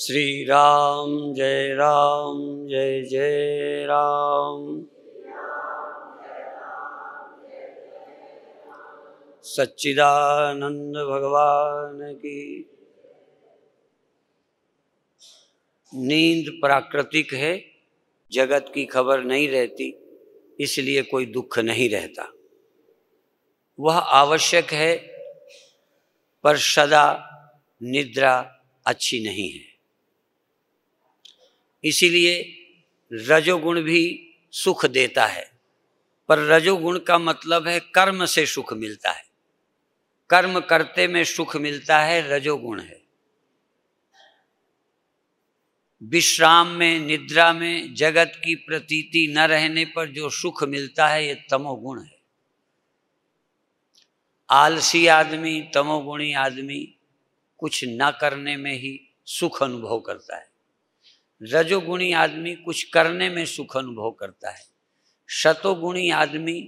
श्री राम जय राम जय जय राम सच्चिदानंद भगवान की नींद प्राकृतिक है जगत की खबर नहीं रहती इसलिए कोई दुख नहीं रहता वह आवश्यक है पर सदा निद्रा अच्छी नहीं है इसीलिए रजोगुण भी सुख देता है पर रजोगुण का मतलब है कर्म से सुख मिलता है कर्म करते में सुख मिलता है रजोगुण है विश्राम में निद्रा में जगत की प्रतीति न रहने पर जो सुख मिलता है ये तमोगुण है आलसी आदमी तमोगुणी आदमी कुछ न करने में ही सुख अनुभव करता है रजोगुणी आदमी कुछ करने में सुख अनुभव करता है शतोगुणी आदमी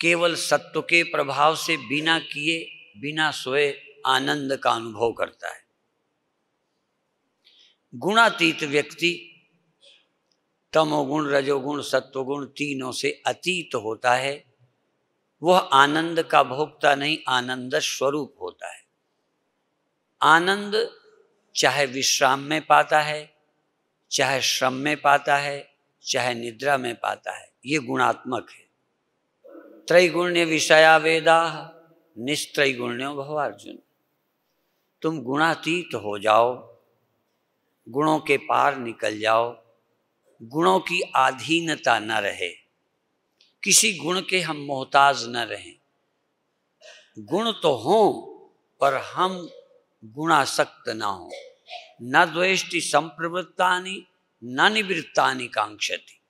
केवल सत्व के प्रभाव से बिना किए बिना सोए आनंद का अनुभव करता है गुणातीत व्यक्ति तमोगुण रजोगुण सत्वगुण तीनों से अतीत होता है वह आनंद का भोगता नहीं आनंद स्वरूप होता है आनंद चाहे विश्राम में पाता है चाहे श्रम में पाता है चाहे निद्रा में पाता है ये गुणात्मक है त्रैगुण्य विषया वेदा निस्त्रैगुण्यो भव अर्जुन तुम गुणातीत हो जाओ गुणों के पार निकल जाओ गुणों की आधीनता न रहे किसी गुण के हम मोहताज न रहें गुण तो हों पर हम गुणासक्त ना हों न द्वेष्टि संप्रवृत्तानी न निवृत्ता कांक्षति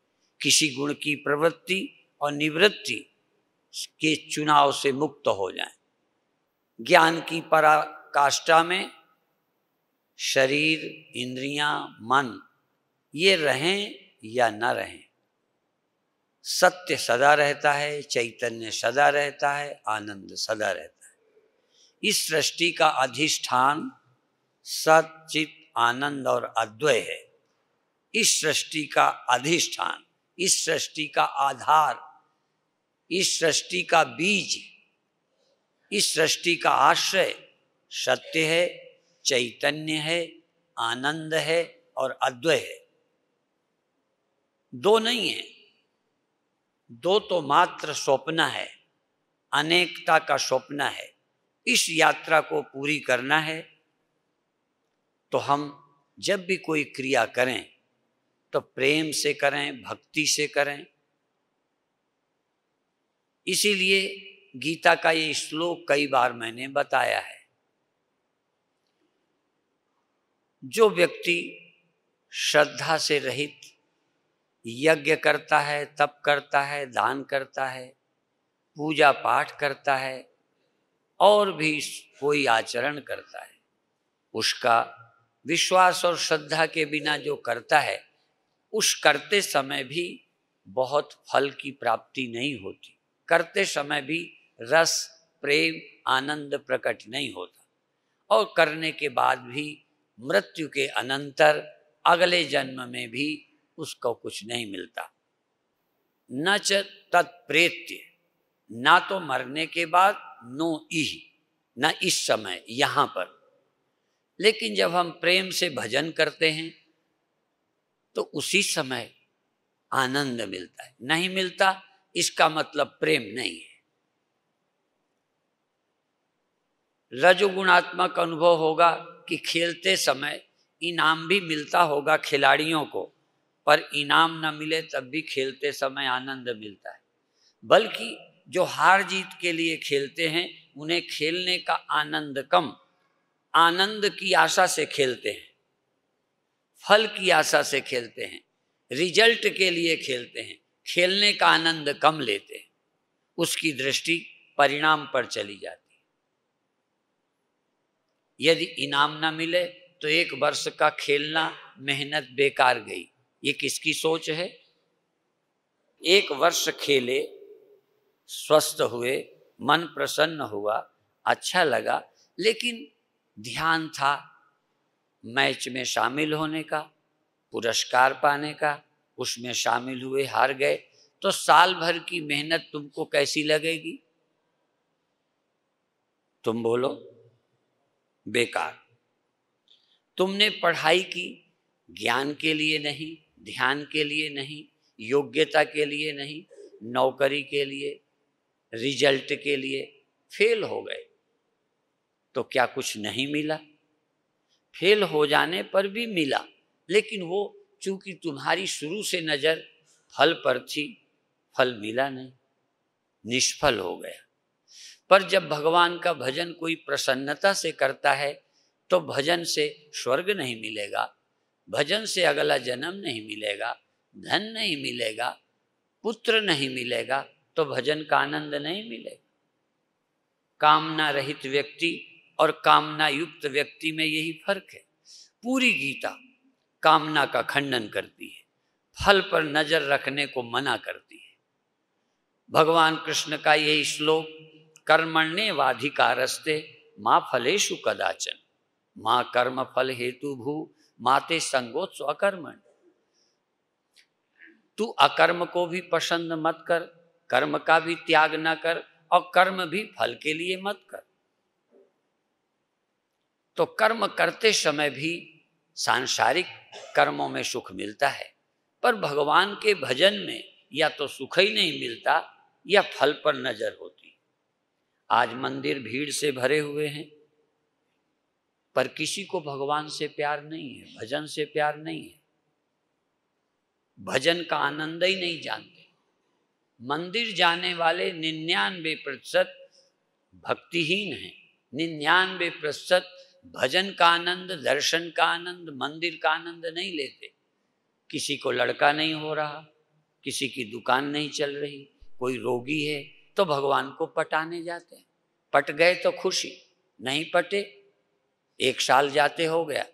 किसी गुण की प्रवृत्ति और निवृत्ति के चुनाव से मुक्त हो जाए ज्ञान की पराकाष्ठा में शरीर इंद्रियां, मन ये रहें या न रहें सत्य सदा रहता है चैतन्य सदा रहता है आनंद सदा रहता है इस सृष्टि का अधिष्ठान सचित आनंद और अद्वय है इस सृष्टि का अधिष्ठान इस सृष्टि का आधार इस सृष्टि का बीज इस सृष्टि का आश्रय सत्य है चैतन्य है आनंद है और अद्वय है दो नहीं है दो तो मात्र स्वप्न है अनेकता का स्वप्न है इस यात्रा को पूरी करना है तो हम जब भी कोई क्रिया करें तो प्रेम से करें भक्ति से करें इसीलिए गीता का ये श्लोक कई बार मैंने बताया है जो व्यक्ति श्रद्धा से रहित यज्ञ करता है तप करता है दान करता है पूजा पाठ करता है और भी कोई आचरण करता है उसका विश्वास और श्रद्धा के बिना जो करता है उस करते समय भी बहुत फल की प्राप्ति नहीं होती करते समय भी रस प्रेम आनंद प्रकट नहीं होता और करने के बाद भी मृत्यु के अनंतर अगले जन्म में भी उसको कुछ नहीं मिलता न च तत्प्रेत्य ना तो मरने के बाद नो ई न इस समय यहाँ पर लेकिन जब हम प्रेम से भजन करते हैं तो उसी समय आनंद मिलता है नहीं मिलता इसका मतलब प्रेम नहीं है रजोगुणात्मक अनुभव होगा कि खेलते समय इनाम भी मिलता होगा खिलाड़ियों को पर इनाम न मिले तब भी खेलते समय आनंद मिलता है बल्कि जो हार जीत के लिए खेलते हैं उन्हें खेलने का आनंद कम आनंद की आशा से खेलते हैं फल की आशा से खेलते हैं रिजल्ट के लिए खेलते हैं खेलने का आनंद कम लेते हैं उसकी दृष्टि परिणाम पर चली जाती है यदि इनाम ना मिले तो एक वर्ष का खेलना मेहनत बेकार गई ये किसकी सोच है एक वर्ष खेले स्वस्थ हुए मन प्रसन्न हुआ अच्छा लगा लेकिन ध्यान था मैच में शामिल होने का पुरस्कार पाने का उसमें शामिल हुए हार गए तो साल भर की मेहनत तुमको कैसी लगेगी तुम बोलो बेकार तुमने पढ़ाई की ज्ञान के लिए नहीं ध्यान के लिए नहीं योग्यता के लिए नहीं नौकरी के लिए रिजल्ट के लिए फेल हो गए तो क्या कुछ नहीं मिला फेल हो जाने पर भी मिला लेकिन वो चूंकि तुम्हारी शुरू से नज़र फल पर थी फल मिला नहीं निष्फल हो गया पर जब भगवान का भजन कोई प्रसन्नता से करता है तो भजन से स्वर्ग नहीं मिलेगा भजन से अगला जन्म नहीं मिलेगा धन नहीं मिलेगा पुत्र नहीं मिलेगा तो भजन का आनंद नहीं मिलेगा कामना रहित व्यक्ति और कामना युक्त व्यक्ति में यही फर्क है पूरी गीता कामना का खंडन करती है फल पर नजर रखने को मना करती है भगवान कृष्ण का यही श्लोक कर्मण्य वाधिकारस्ते माँ फलेशु कदाचन माँ कर्म फल हेतु भू माते संगोत्स अकर्मण तू अकर्म को भी पसंद मत कर कर्म का भी त्याग ना कर और कर्म भी फल के लिए मत कर तो कर्म करते समय भी सांसारिक कर्मों में सुख मिलता है पर भगवान के भजन में या तो सुख ही नहीं मिलता या फल पर नजर होती आज मंदिर भीड़ से भरे हुए हैं पर किसी को भगवान से प्यार नहीं है भजन से प्यार नहीं है भजन का आनंद ही नहीं जानते मंदिर जाने वाले निन्यानवे प्रतिशत भक्तिहीन हैं निन्यानवे प्रतिशत भजन का आनंद दर्शन का आनंद मंदिर का आनंद नहीं लेते किसी को लड़का नहीं हो रहा किसी की दुकान नहीं चल रही कोई रोगी है तो भगवान को पटाने जाते हैं पट गए तो खुशी नहीं पटे एक साल जाते हो गया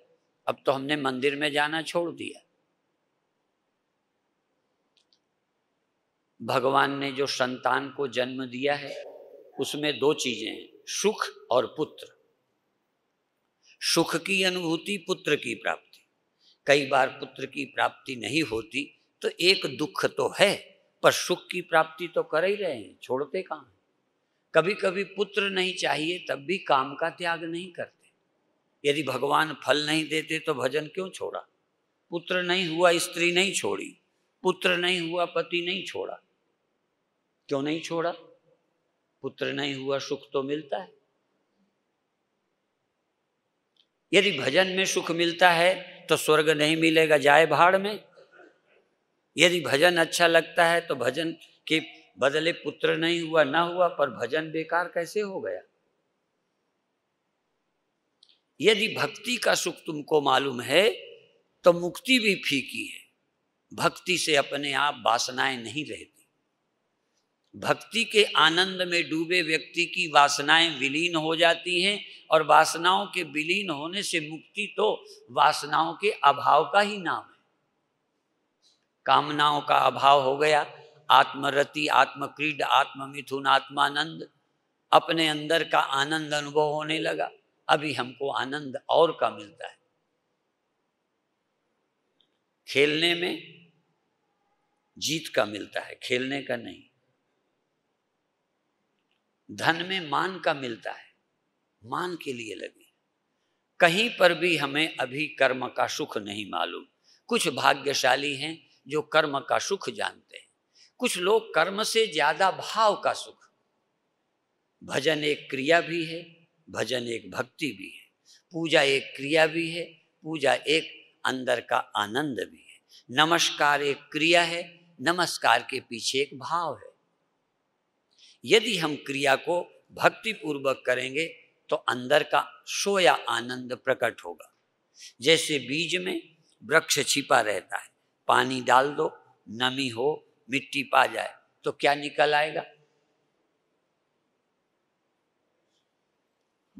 अब तो हमने मंदिर में जाना छोड़ दिया भगवान ने जो संतान को जन्म दिया है उसमें दो चीजें हैं सुख और पुत्र सुख की अनुभूति पुत्र की प्राप्ति कई बार पुत्र की प्राप्ति नहीं होती तो एक दुख तो है पर सुख की प्राप्ति तो कर ही रहे हैं छोड़ते काम कभी कभी पुत्र नहीं चाहिए तब भी काम का त्याग नहीं करते यदि भगवान फल नहीं देते तो भजन क्यों छोड़ा पुत्र नहीं हुआ स्त्री नहीं छोड़ी पुत्र नहीं हुआ पति नहीं छोड़ा क्यों नहीं छोड़ा पुत्र नहीं हुआ सुख तो मिलता है यदि भजन में सुख मिलता है तो स्वर्ग नहीं मिलेगा जाए भाड़ में यदि भजन अच्छा लगता है तो भजन के बदले पुत्र नहीं हुआ ना हुआ पर भजन बेकार कैसे हो गया यदि भक्ति का सुख तुमको मालूम है तो मुक्ति भी फीकी है भक्ति से अपने आप वासनाएं नहीं रहती भक्ति के आनंद में डूबे व्यक्ति की वासनाएं विलीन हो जाती हैं और वासनाओं के विलीन होने से मुक्ति तो वासनाओं के अभाव का ही नाम है कामनाओं का अभाव हो गया आत्मरति आत्मक्रीड आत्ममिथुन आत्मानंद अपने अंदर का आनंद अनुभव होने लगा अभी हमको आनंद और का मिलता है खेलने में जीत का मिलता है खेलने का नहीं धन में मान का मिलता है मान के लिए लगी कहीं पर भी हमें अभी कर्म का सुख नहीं मालूम कुछ भाग्यशाली हैं जो कर्म का सुख जानते हैं कुछ लोग कर्म से ज्यादा भाव का सुख भजन एक क्रिया भी है भजन एक भक्ति भी है पूजा एक क्रिया भी है पूजा एक अंदर का आनंद भी है नमस्कार एक क्रिया है नमस्कार के पीछे एक भाव है यदि हम क्रिया को भक्ति पूर्वक करेंगे तो अंदर का सोया आनंद प्रकट होगा जैसे बीज में वृक्ष छिपा रहता है पानी डाल दो नमी हो मिट्टी पा जाए तो क्या निकल आएगा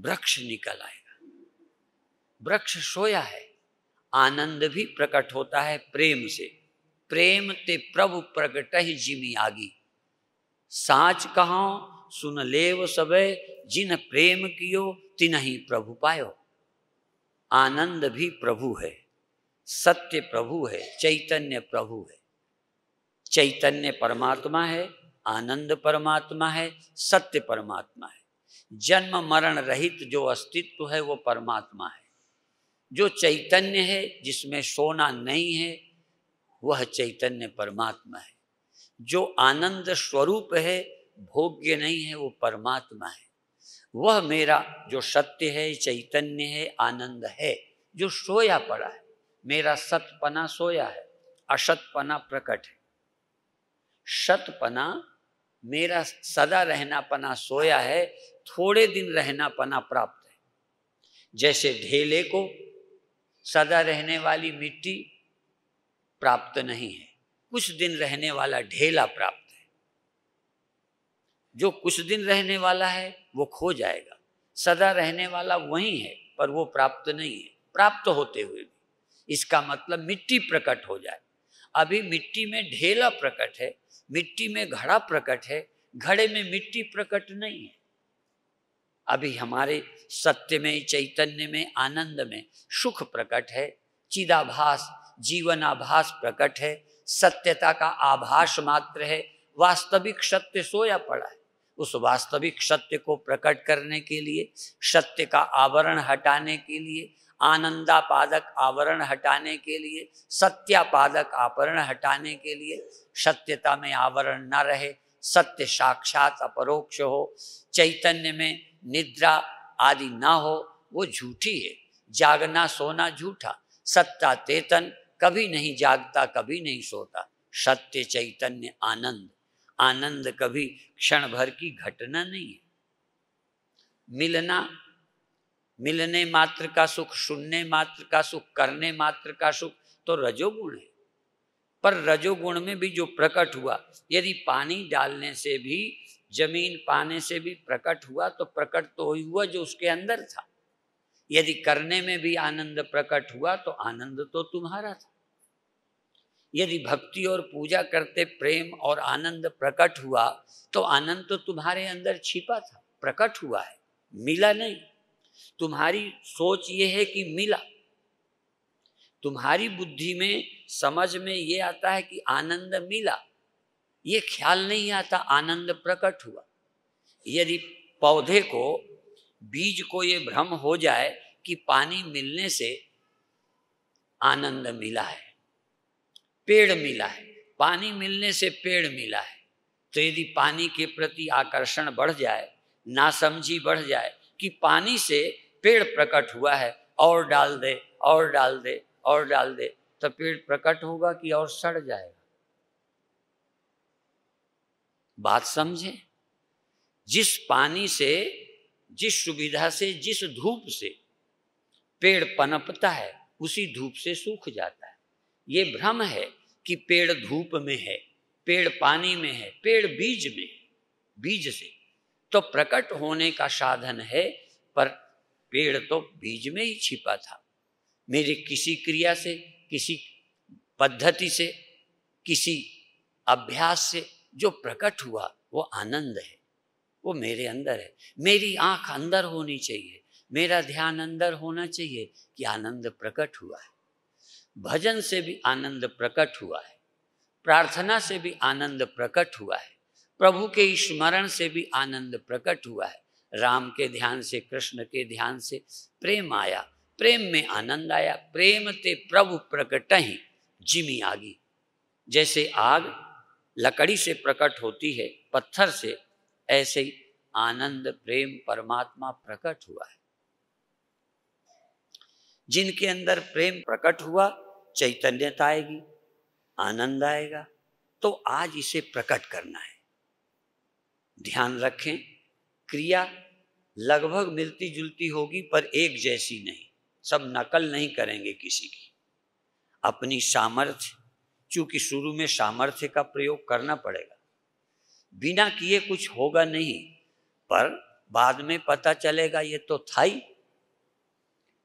वृक्ष निकल आएगा वृक्ष सोया है आनंद भी प्रकट होता है प्रेम से प्रेम ते प्रभु प्रकट ही जिमी आगी साच कहा सुन लेव सबे जिन प्रेम कियो तिन ही प्रभु पायो आनंद भी प्रभु है सत्य प्रभु है चैतन्य प्रभु है चैतन्य परमात्मा है आनंद परमात्मा है सत्य परमात्मा है जन्म मरण रहित जो अस्तित्व है वो परमात्मा है जो चैतन्य है जिसमें सोना नहीं है वह चैतन्य परमात्मा है जो आनंद स्वरूप है भोग्य नहीं है वो परमात्मा है वह मेरा जो सत्य है चैतन्य है आनंद है जो सोया पड़ा है मेरा सतपना सोया है असतपना प्रकट है सतपना मेरा सदा रहना पना सोया है थोड़े दिन रहना पना प्राप्त है जैसे ढेले को सदा रहने वाली मिट्टी प्राप्त नहीं है कुछ दिन रहने वाला ढेला प्राप्त है जो कुछ दिन रहने वाला है वो खो जाएगा सदा रहने वाला वही है पर वो प्राप्त नहीं है प्राप्त होते हुए भी इसका मतलब मिट्टी प्रकट हो जाए अभी मिट्टी में ढेला प्रकट है मिट्टी में घड़ा प्रकट है घड़े में मिट्टी प्रकट नहीं है अभी हमारे सत्य में चैतन्य में आनंद में सुख प्रकट है चिदाभास जीवनाभास प्रकट है सत्यता का आभास मात्र है वास्तविक सत्य सोया पड़ा है उस वास्तविक सत्य को प्रकट करने के लिए सत्य का आवरण हटाने के लिए आनंदापादक आवरण हटाने के लिए सत्यापादक आवरण हटाने के लिए सत्यता में आवरण न रहे सत्य साक्षात अपरोक्ष हो चैतन्य में निद्रा आदि ना हो वो झूठी है जागना सोना झूठा सत्ता चेतन कभी नहीं जागता कभी नहीं सोता सत्य चैतन्य आनंद आनंद कभी क्षण भर की घटना नहीं है मिलना मिलने मात्र का सुख सुनने मात्र का सुख करने मात्र का सुख तो रजोगुण है पर रजोगुण में भी जो प्रकट हुआ यदि पानी डालने से भी जमीन पाने से भी प्रकट हुआ तो प्रकट तो ही हुआ जो उसके अंदर था यदि करने में भी आनंद प्रकट हुआ तो आनंद तो तुम्हारा था यदि भक्ति और पूजा करते प्रेम और आनंद प्रकट हुआ तो आनंद तो तुम्हारे अंदर छिपा था प्रकट हुआ है मिला नहीं तुम्हारी सोच ये है कि मिला तुम्हारी बुद्धि में समझ में ये आता है कि आनंद मिला ये ख्याल नहीं आता आनंद प्रकट हुआ यदि पौधे को बीज को ये भ्रम हो जाए कि पानी मिलने से आनंद मिला है पेड़ मिला है पानी मिलने से पेड़ मिला है तो यदि पानी के प्रति आकर्षण बढ़ जाए नासमझी बढ़ जाए कि पानी से पेड़ प्रकट हुआ है और डाल दे और डाल दे और डाल दे तो पेड़ प्रकट होगा कि और सड़ जाएगा बात समझे जिस पानी से जिस सुविधा से जिस धूप से पेड़ पनपता है उसी धूप से सूख जाता है ये भ्रम है कि पेड़ धूप में है पेड़ पानी में है पेड़ बीज में बीज से तो प्रकट होने का साधन है पर पेड़ तो बीज में ही छिपा था मेरे किसी क्रिया से किसी पद्धति से किसी अभ्यास से जो प्रकट हुआ वो आनंद है वो मेरे अंदर है मेरी आंख अंदर होनी चाहिए मेरा ध्यान अंदर होना चाहिए कि आनंद प्रकट हुआ है भजन से भी आनंद प्रकट हुआ है प्रार्थना से भी आनंद प्रकट हुआ है प्रभु के स्मरण से भी आनंद प्रकट हुआ है राम के ध्यान से कृष्ण के ध्यान से प्रेम आया प्रेम में आनंद आया प्रेम ते प्रभु प्रकट ही जिमी आगी जैसे आग लकड़ी से प्रकट होती है पत्थर से ऐसे ही आनंद प्रेम परमात्मा प्रकट हुआ है जिनके अंदर प्रेम प्रकट हुआ चैतन्यता आएगी आनंद आएगा तो आज इसे प्रकट करना है ध्यान रखें क्रिया लगभग मिलती जुलती होगी पर एक जैसी नहीं सब नकल नहीं करेंगे किसी की अपनी सामर्थ्य चूंकि शुरू में सामर्थ्य का प्रयोग करना पड़ेगा बिना किए कुछ होगा नहीं पर बाद में पता चलेगा ये तो था ही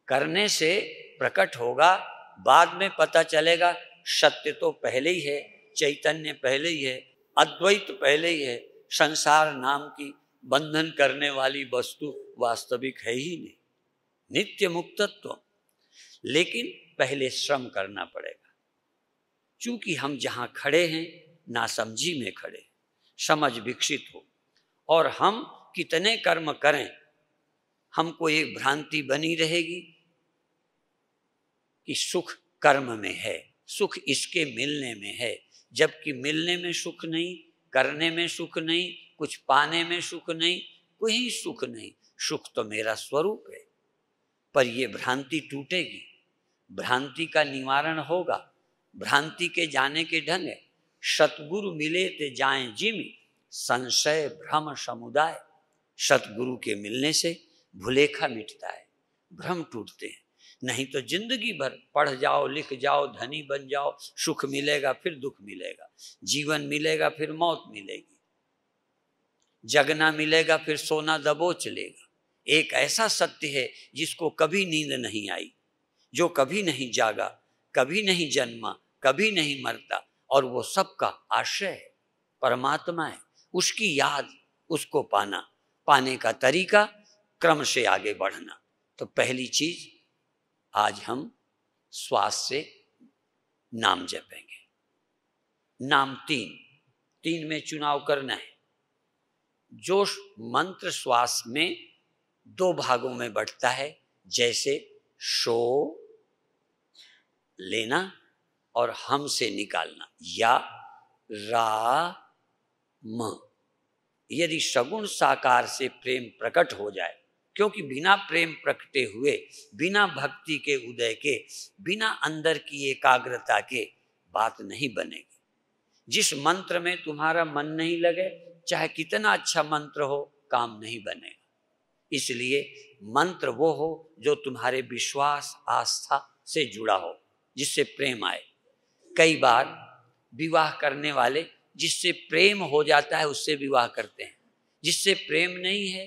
करने से प्रकट होगा बाद में पता चलेगा सत्य तो पहले ही है चैतन्य पहले ही है अद्वैत पहले ही है संसार नाम की बंधन करने वाली वस्तु वास्तविक है ही नहीं नित्य मुक्तत्व लेकिन पहले श्रम करना पड़ेगा क्योंकि हम जहाँ खड़े हैं नासमझी में खड़े समझ विकसित हो और हम कितने कर्म करें हमको एक भ्रांति बनी रहेगी कि सुख कर्म में है सुख इसके मिलने में है जबकि मिलने में सुख नहीं करने में सुख नहीं कुछ पाने में सुख नहीं कोई सुख नहीं सुख तो मेरा स्वरूप है पर यह भ्रांति टूटेगी भ्रांति का निवारण होगा भ्रांति के जाने के ढंग है सतगुरु मिले ते जाए जिमी संशय भ्रम समुदाय सतगुरु के मिलने से भुलेखा मिटता है भ्रम टूटते हैं नहीं तो जिंदगी भर पढ़ जाओ लिख जाओ धनी बन जाओ सुख मिलेगा फिर दुख मिलेगा जीवन मिलेगा फिर मौत मिलेगी जगना मिलेगा फिर सोना दबोच लेगा एक ऐसा सत्य है जिसको कभी नींद नहीं आई जो कभी नहीं जागा कभी नहीं जन्मा कभी नहीं मरता और वो सबका आश्रय है परमात्मा है उसकी याद उसको पाना पाने का तरीका क्रम से आगे बढ़ना तो पहली चीज़ आज हम श्वास से नाम जपेंगे नाम तीन तीन में चुनाव करना है जो मंत्र श्वास में दो भागों में बढ़ता है जैसे शो लेना और हम से निकालना या रा म यदि सगुण साकार से प्रेम प्रकट हो जाए क्योंकि बिना प्रेम प्रकटे हुए बिना भक्ति के उदय के बिना अंदर की एकाग्रता के बात नहीं बनेगी जिस मंत्र में तुम्हारा मन नहीं लगे चाहे कितना अच्छा मंत्र हो काम नहीं बनेगा इसलिए मंत्र वो हो जो तुम्हारे विश्वास आस्था से जुड़ा हो जिससे प्रेम आए कई बार विवाह करने वाले जिससे प्रेम हो जाता है उससे विवाह करते हैं जिससे प्रेम नहीं है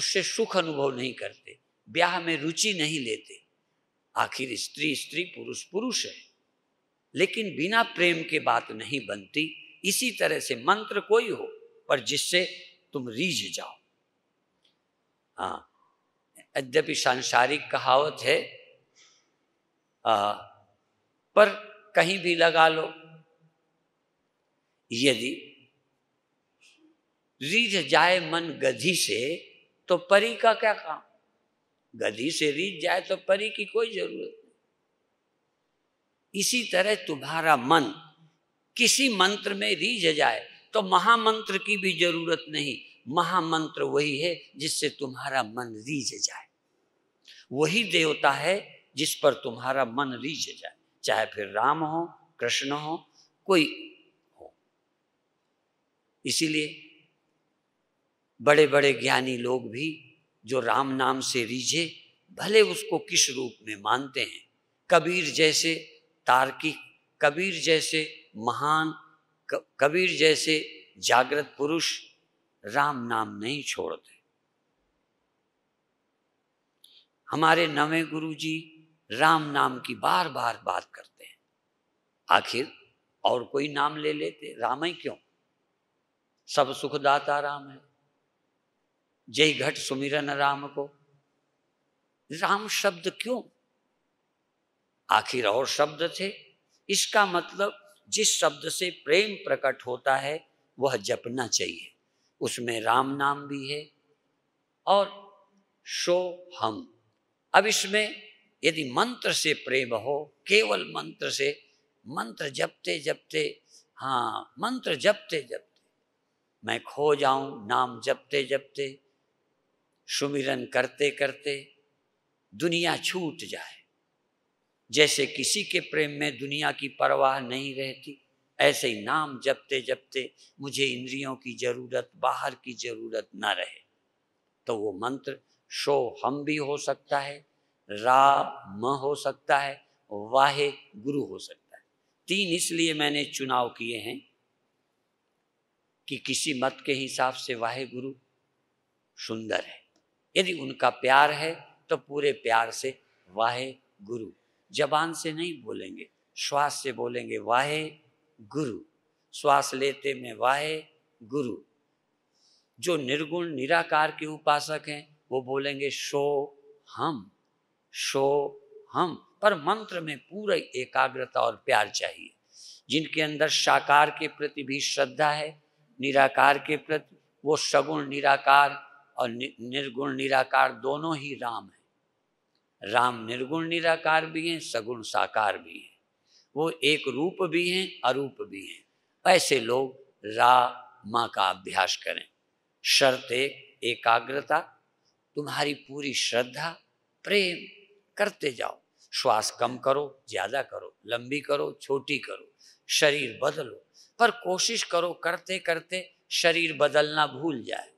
उससे सुख अनुभव नहीं करते ब्याह में रुचि नहीं लेते आखिर स्त्री स्त्री पुरुष पुरुष है लेकिन बिना प्रेम के बात नहीं बनती इसी तरह से मंत्र कोई हो पर जिससे तुम रीझ जाओ हाँ यद्यपि सांसारिक कहावत है आ, पर कहीं भी लगा लो यदि रीझ जाए मन गधी से तो परी का क्या काम गधी से रीत जाए तो परी की कोई जरूरत नहीं इसी तरह तुम्हारा मन किसी मंत्र में रीझ जाए तो महामंत्र की भी जरूरत नहीं महामंत्र वही है जिससे तुम्हारा मन रीझ जाए वही देवता है जिस पर तुम्हारा मन रीझ जाए चाहे फिर राम हो कृष्ण हो कोई हो इसीलिए बड़े बड़े ज्ञानी लोग भी जो राम नाम से रीझे भले उसको किस रूप में मानते हैं कबीर जैसे तार्किक कबीर जैसे महान कबीर जैसे जागृत पुरुष राम नाम नहीं छोड़ते हमारे नवे गुरु जी राम नाम की बार बार बात करते हैं आखिर और कोई नाम ले लेते राम ही क्यों सब सुखदाता राम है जय घट सुमिरन राम को राम शब्द क्यों आखिर और शब्द थे इसका मतलब जिस शब्द से प्रेम प्रकट होता है वह जपना चाहिए उसमें राम नाम भी है और शो हम अब इसमें यदि मंत्र से प्रेम हो केवल मंत्र से मंत्र जपते जपते हाँ मंत्र जपते जपते मैं खो जाऊं नाम जपते जपते सुमिरन करते करते दुनिया छूट जाए जैसे किसी के प्रेम में दुनिया की परवाह नहीं रहती ऐसे ही नाम जपते जपते मुझे इंद्रियों की जरूरत बाहर की जरूरत न रहे तो वो मंत्र शो हम भी हो सकता है रा म हो सकता है वाहे गुरु हो सकता है तीन इसलिए मैंने चुनाव किए हैं कि किसी मत के हिसाब से वाहे गुरु सुंदर है यदि उनका प्यार है तो पूरे प्यार से वाहे गुरु जबान से नहीं बोलेंगे श्वास से बोलेंगे वाहे गुरु श्वास लेते में वाहे गुरु जो निर्गुण निराकार के उपासक हैं वो बोलेंगे शो हम शो हम पर मंत्र में पूरा एकाग्रता और प्यार चाहिए जिनके अंदर साकार के प्रति भी श्रद्धा है निराकार के प्रति वो सगुण निराकार और निर्गुण निराकार दोनों ही राम हैं राम निर्गुण निराकार भी हैं सगुण साकार भी हैं वो एक रूप भी हैं अरूप भी हैं ऐसे लोग रा माँ का अभ्यास करें शर्त एक एकाग्रता तुम्हारी पूरी श्रद्धा प्रेम करते जाओ श्वास कम करो ज़्यादा करो लंबी करो छोटी करो शरीर बदलो पर कोशिश करो करते करते शरीर बदलना भूल जाए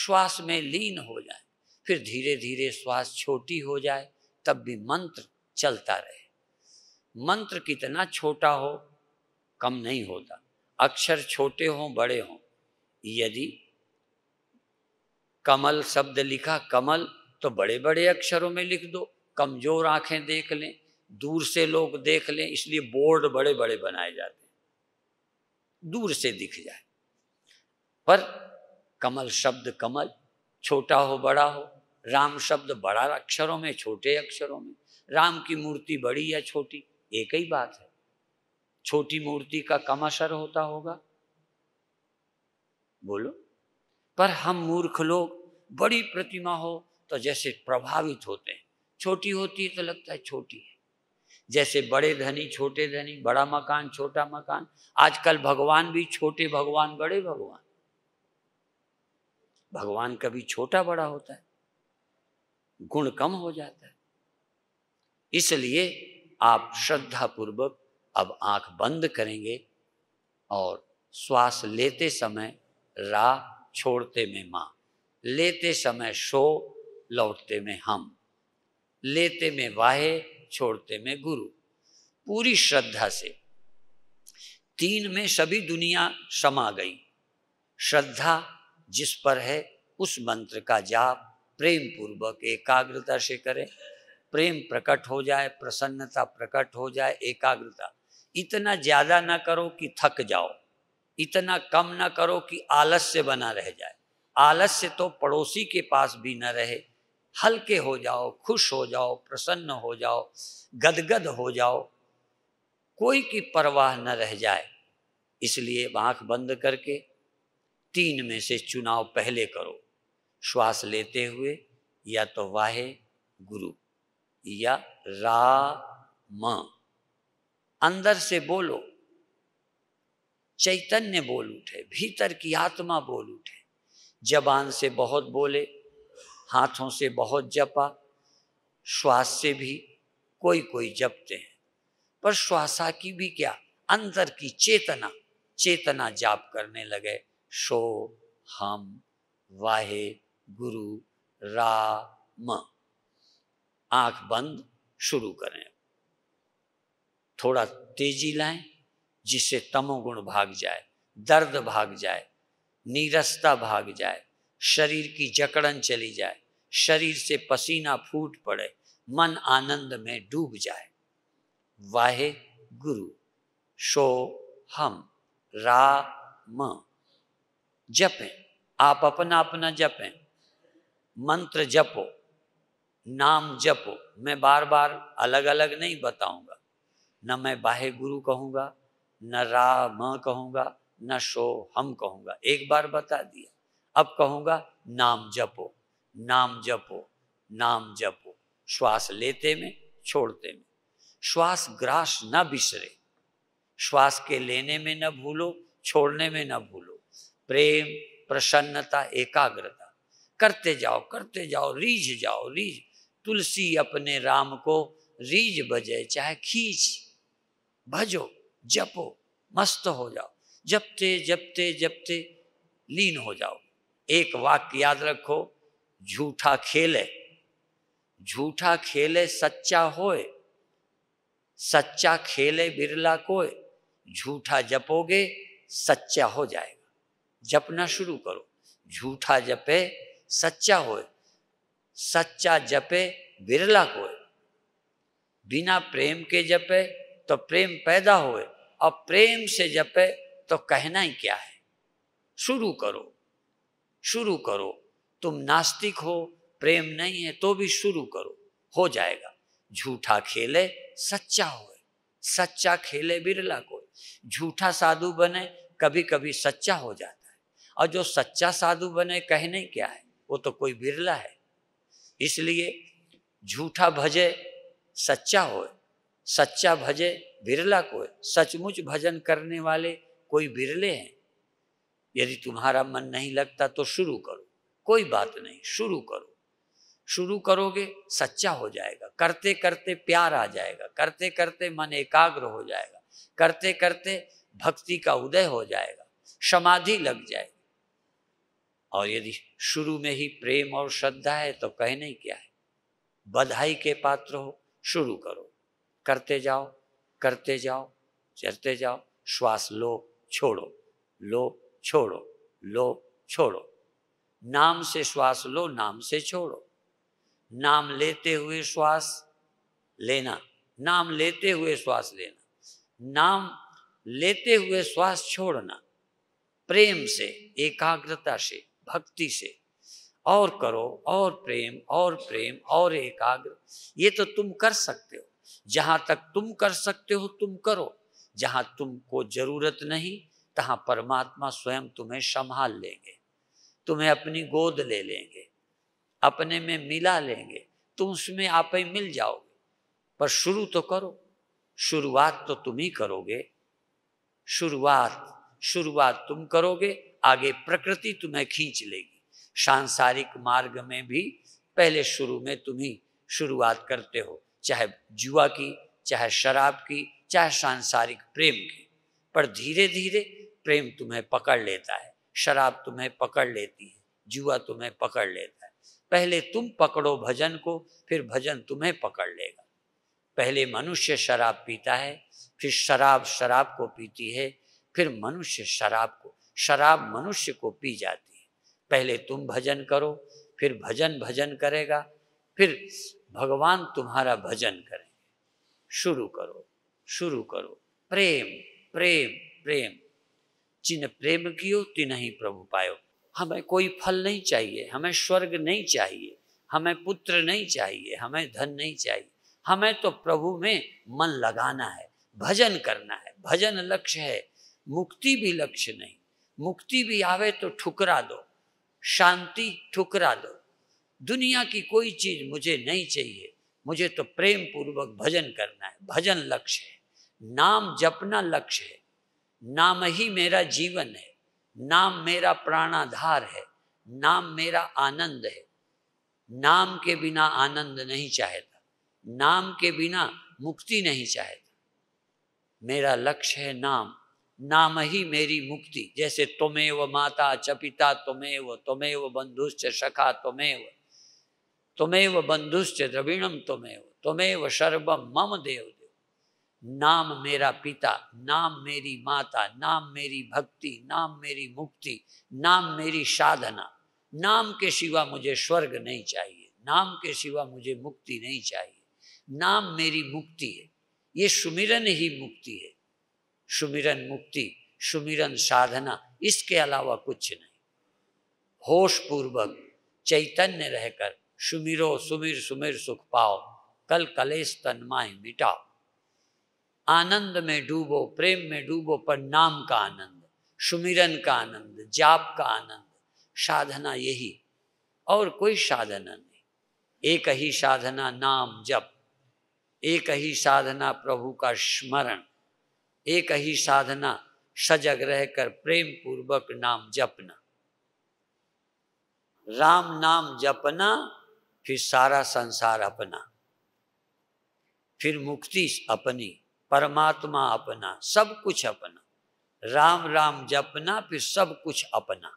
श्वास में लीन हो जाए फिर धीरे धीरे श्वास छोटी हो जाए तब भी मंत्र चलता रहे मंत्र कितना छोटा हो कम नहीं होता अक्षर छोटे हों बड़े हों यदि कमल शब्द लिखा कमल तो बड़े बड़े अक्षरों में लिख दो कमजोर आंखें देख लें दूर से लोग देख लें इसलिए बोर्ड बड़े बड़े बनाए जाते हैं दूर से दिख जाए पर कमल शब्द कमल छोटा हो बड़ा हो राम शब्द बड़ा अक्षरों में छोटे अक्षरों में राम की मूर्ति बड़ी या छोटी एक ही बात है छोटी मूर्ति का कम असर होता होगा बोलो पर हम मूर्ख लोग बड़ी प्रतिमा हो तो जैसे प्रभावित होते हैं छोटी होती है तो लगता है छोटी है जैसे बड़े धनी छोटे धनी बड़ा मकान छोटा मकान आजकल भगवान भी छोटे भगवान बड़े भगवान भगवान कभी छोटा बड़ा होता है गुण कम हो जाता है इसलिए आप श्रद्धा पूर्वक अब आंख बंद करेंगे और श्वास लेते समय रा छोड़ते में माँ लेते समय शो लौटते में हम लेते में वाहे छोड़ते में गुरु पूरी श्रद्धा से तीन में सभी दुनिया समा गई श्रद्धा जिस पर है उस मंत्र का जाप प्रेम पूर्वक एकाग्रता से करें प्रेम प्रकट हो जाए प्रसन्नता प्रकट हो जाए एकाग्रता इतना ज़्यादा ना करो कि थक जाओ इतना कम ना करो कि आलस्य बना रह जाए आलस्य तो पड़ोसी के पास भी न रहे हल्के हो जाओ खुश हो जाओ प्रसन्न हो जाओ गदगद हो जाओ कोई की परवाह न रह जाए इसलिए आँख बंद करके तीन में से चुनाव पहले करो श्वास लेते हुए या तो वाहे गुरु या रा म अंदर से बोलो चैतन्य बोल उठे भीतर की आत्मा बोल उठे जबान से बहुत बोले हाथों से बहुत जपा श्वास से भी कोई कोई जपते हैं पर श्वासा की भी क्या अंदर की चेतना चेतना जाप करने लगे शो हम वाहे गुरु म आंख बंद शुरू करें थोड़ा तेजी लाएं जिससे तमोगुण भाग जाए दर्द भाग जाए नीरसता भाग जाए शरीर की जकड़न चली जाए शरीर से पसीना फूट पड़े मन आनंद में डूब जाए वाहे गुरु शो हम रा म जपें आप अपना अपना जपें मंत्र जपो नाम जपो मैं बार बार अलग अलग नहीं बताऊंगा न मैं बाहे गुरु कहूंगा न राम कहूंगा न शो हम कहूंगा एक बार बता दिया अब कहूंगा नाम जपो नाम जपो नाम जपो श्वास लेते में छोड़ते में श्वास ग्रास न बिसरे श्वास के लेने में न भूलो छोड़ने में न भूलो प्रेम प्रसन्नता एकाग्रता करते जाओ करते जाओ रीझ जाओ रीझ तुलसी अपने राम को रीझ बजे चाहे खींच भजो जपो मस्त हो जाओ जपते जपते जपते लीन हो जाओ एक वाक्य याद रखो झूठा खेले झूठा खेले सच्चा होए सच्चा खेले बिरला कोय झूठा जपोगे सच्चा हो जाएगा जपना शुरू करो झूठा जपे सच्चा होए सच्चा जपे बिरला को बिना प्रेम के जपे तो प्रेम पैदा होए और प्रेम से जपे तो कहना ही क्या है शुरू करो शुरू करो तुम नास्तिक हो प्रेम नहीं है तो भी शुरू करो हो जाएगा झूठा खेले सच्चा होए सच्चा खेले बिरला कोई झूठा साधु बने कभी कभी सच्चा हो जाता और जो सच्चा साधु बने कहने क्या है वो तो कोई बिरला है इसलिए झूठा भजे सच्चा हो सच्चा भजे बिरला को सचमुच भजन करने वाले कोई बिरले हैं यदि तुम्हारा मन नहीं लगता तो शुरू करो कोई बात नहीं शुरू करो शुरू करोगे सच्चा हो जाएगा करते करते प्यार आ जाएगा करते करते मन एकाग्र हो जाएगा करते करते भक्ति का उदय हो जाएगा समाधि लग जाएगी और यदि शुरू में ही प्रेम और श्रद्धा है तो कहने क्या है बधाई के पात्र हो शुरू करो करते जाओ करते जाओ चलते जाओ श्वास लो छोड़ो लो छोड़ो लो छोड़ो नाम से श्वास लो नाम से छोड़ो नाम लेते हुए श्वास लेना नाम लेते हुए श्वास लेना नाम लेते हुए श्वास छोड़ना प्रेम से एकाग्रता से भक्ति से और करो और प्रेम और प्रेम और एकाग्र ये तो तुम कर सकते हो जहाँ तक तुम कर सकते हो तुम करो जहाँ तुमको जरूरत नहीं तहाँ परमात्मा स्वयं तुम्हें संभाल लेंगे तुम्हें अपनी गोद ले लेंगे अपने में मिला लेंगे तुम उसमें आप ही मिल जाओगे पर शुरू तो करो शुरुआत तो तुम ही करोगे शुरुआत शुरुआत तुम करोगे आगे प्रकृति तुम्हें खींच लेगी सांसारिक मार्ग में भी पहले शुरू में तुम ही शुरुआत करते हो चाहे जुआ की चाहे शराब की चाहे सांसारिक प्रेम की पर धीरे धीरे प्रेम तुम्हें पकड़ लेता है शराब तुम्हें पकड़ लेती है जुआ तुम्हें पकड़ लेता है पहले तुम पकड़ो भजन को फिर भजन तुम्हें पकड़ लेगा पहले मनुष्य शराब पीता है फिर शराब शराब को पीती है फिर मनुष्य शराब को शराब मनुष्य को पी जाती है पहले तुम भजन करो फिर भजन भजन करेगा फिर भगवान तुम्हारा भजन करेंगे शुरू करो शुरू करो प्रेम प्रेम प्रेम जिन प्रेम कियो तिन ही प्रभु पायो हमें कोई फल नहीं चाहिए हमें स्वर्ग नहीं चाहिए हमें पुत्र नहीं चाहिए हमें धन नहीं चाहिए हमें तो प्रभु में मन लगाना है भजन करना है भजन लक्ष्य है मुक्ति भी लक्ष्य नहीं मुक्ति भी आवे तो ठुकरा दो शांति ठुकरा दो दुनिया की कोई चीज मुझे नहीं चाहिए मुझे तो प्रेम पूर्वक भजन करना है भजन लक्ष्य है नाम जपना लक्ष्य है नाम ही मेरा जीवन है नाम मेरा प्राणाधार है नाम मेरा आनंद है नाम के बिना आनंद नहीं चाहता नाम के बिना मुक्ति नहीं चाहता मेरा लक्ष्य है नाम नाम ही मेरी मुक्ति जैसे तुम्हें माता च पिता तुम्हें तुम्हें बंधुश्च सखा तुम्हें तुम्हें बंधुश्च द्रविणम तुम्हें तुम्हें सर्वम मम देव देव नाम मेरा पिता नाम मेरी माता नाम मेरी भक्ति नाम मेरी मुक्ति नाम मेरी साधना नाम के सिवा मुझे स्वर्ग नहीं चाहिए नाम के सिवा मुझे मुक्ति नहीं चाहिए नाम मेरी मुक्ति है ये सुमिरन ही मुक्ति है सुमिरन मुक्ति सुमिरन साधना इसके अलावा कुछ नहीं होश पूर्वक चैतन्य रहकर सुमिरो सुमिर सुमिर सुख पाओ कल कलेश तन्माय मिटाओ आनंद में डूबो प्रेम में डूबो पर नाम का आनंद सुमिरन का आनंद जाप का आनंद साधना यही और कोई साधना नहीं एक ही साधना नाम जप एक ही साधना प्रभु का स्मरण एक ही साधना सजग रहकर प्रेम पूर्वक नाम जपना राम नाम जपना फिर सारा संसार अपना फिर मुक्ति अपनी परमात्मा अपना सब कुछ अपना राम राम जपना फिर सब कुछ अपना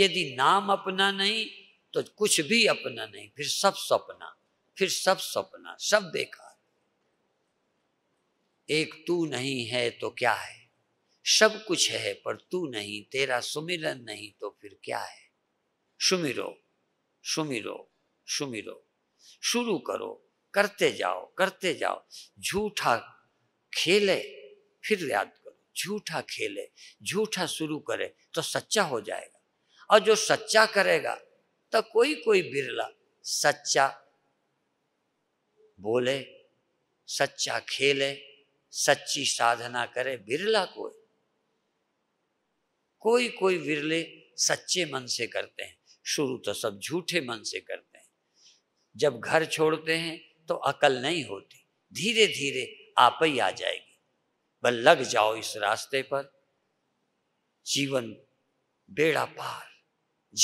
यदि नाम अपना नहीं तो कुछ भी अपना नहीं फिर सब सपना फिर सब सपना सब देखा एक तू नहीं है तो क्या है सब कुछ है पर तू नहीं तेरा सुमिरन नहीं तो फिर क्या है सुमिरो सुमिरो सुमिरो शुरू करो करते जाओ करते जाओ झूठा खेले फिर याद करो झूठा खेले झूठा शुरू करे तो सच्चा हो जाएगा और जो सच्चा करेगा तो कोई कोई बिरला सच्चा बोले सच्चा खेले सच्ची साधना करे बिरला कोई कोई कोई विरले सच्चे मन से करते हैं शुरू तो सब झूठे मन से करते हैं जब घर छोड़ते हैं तो अकल नहीं होती धीरे धीरे आप ही आ जाएगी बल लग जाओ इस रास्ते पर जीवन बेड़ा पार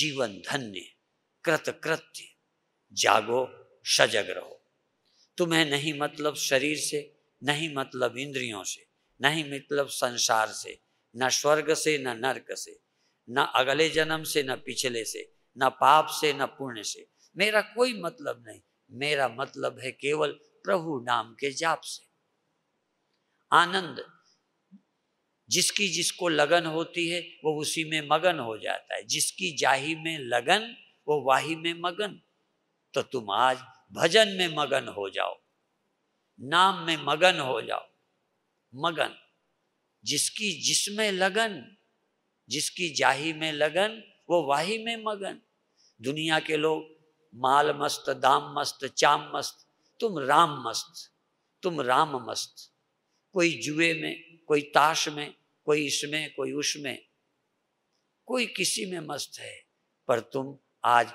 जीवन धन्य कृत कृत्य जागो सजग रहो तुम्हें नहीं मतलब शरीर से नहीं मतलब इंद्रियों से नहीं मतलब संसार से न स्वर्ग से न नर्क से न अगले जन्म से न पिछले से न पाप से न पुण्य से मेरा कोई मतलब नहीं मेरा मतलब है केवल प्रभु नाम के जाप से आनंद जिसकी जिसको लगन होती है वो उसी में मगन हो जाता है जिसकी जाही में लगन वो वाही में मगन तो तुम आज भजन में मगन हो जाओ नाम में मगन हो जाओ मगन जिसकी जिसमें लगन जिसकी जाही में लगन वो वाही में मगन दुनिया के लोग माल मस्त दाम मस्त चाम मस्त तुम राम मस्त तुम राम मस्त कोई जुए में कोई ताश में कोई इसमें कोई उसमें कोई किसी में मस्त है पर तुम आज